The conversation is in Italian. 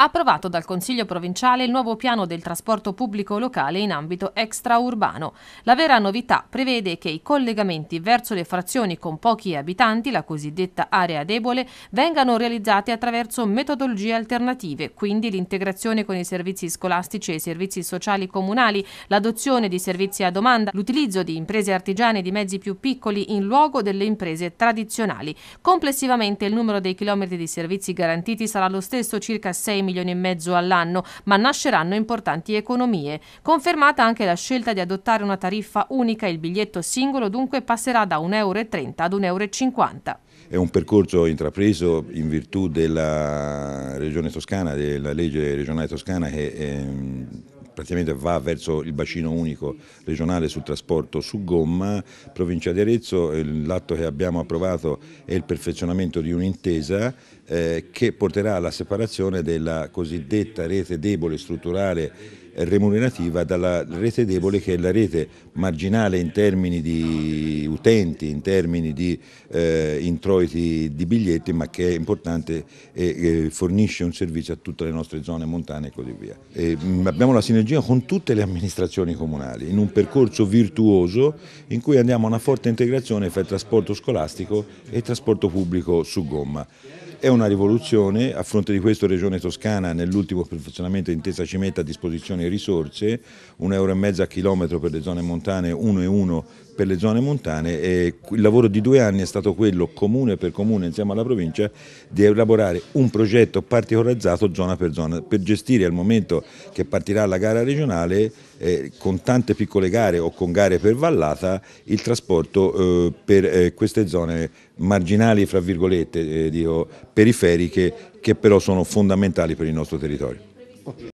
Approvato dal Consiglio provinciale il nuovo piano del trasporto pubblico locale in ambito extraurbano. La vera novità prevede che i collegamenti verso le frazioni con pochi abitanti, la cosiddetta area debole, vengano realizzati attraverso metodologie alternative, quindi l'integrazione con i servizi scolastici e i servizi sociali comunali, l'adozione di servizi a domanda, l'utilizzo di imprese artigiane e di mezzi più piccoli in luogo delle imprese tradizionali. Complessivamente il numero dei chilometri di servizi garantiti sarà lo stesso, circa 6 milioni e mezzo all'anno, ma nasceranno importanti economie. Confermata anche la scelta di adottare una tariffa unica, il biglietto singolo dunque passerà da 1,30 euro ad 1,50 euro. È un percorso intrapreso in virtù della Regione Toscana, della legge regionale toscana che... È ehm, praticamente va verso il bacino unico regionale sul trasporto su gomma, provincia di Arezzo, eh, l'atto che abbiamo approvato è il perfezionamento di un'intesa eh, che porterà alla separazione della cosiddetta rete debole strutturale remunerativa dalla rete debole che è la rete marginale in termini di utenti, in termini di eh, introiti di biglietti, ma che è importante e, e, eh, fornisce un servizio a tutte le nostre zone montane e così via. E, mm, abbiamo la sinergia con tutte le amministrazioni comunali in un percorso virtuoso in cui andiamo a una forte integrazione fra il trasporto scolastico e il trasporto pubblico su gomma. È una rivoluzione, a fronte di questo Regione Toscana nell'ultimo perfezionamento intesa ci mette a disposizione risorse, un euro e mezzo a chilometro per le zone montane, 1 e 1 per le zone montane e il lavoro di due anni è stato quello comune per comune insieme alla provincia di elaborare un progetto particolarizzato zona per zona per gestire al momento che partirà la gara regionale eh, con tante piccole gare o con gare per vallata il trasporto eh, per eh, queste zone marginali fra virgolette eh, dico, periferiche che però sono fondamentali per il nostro territorio.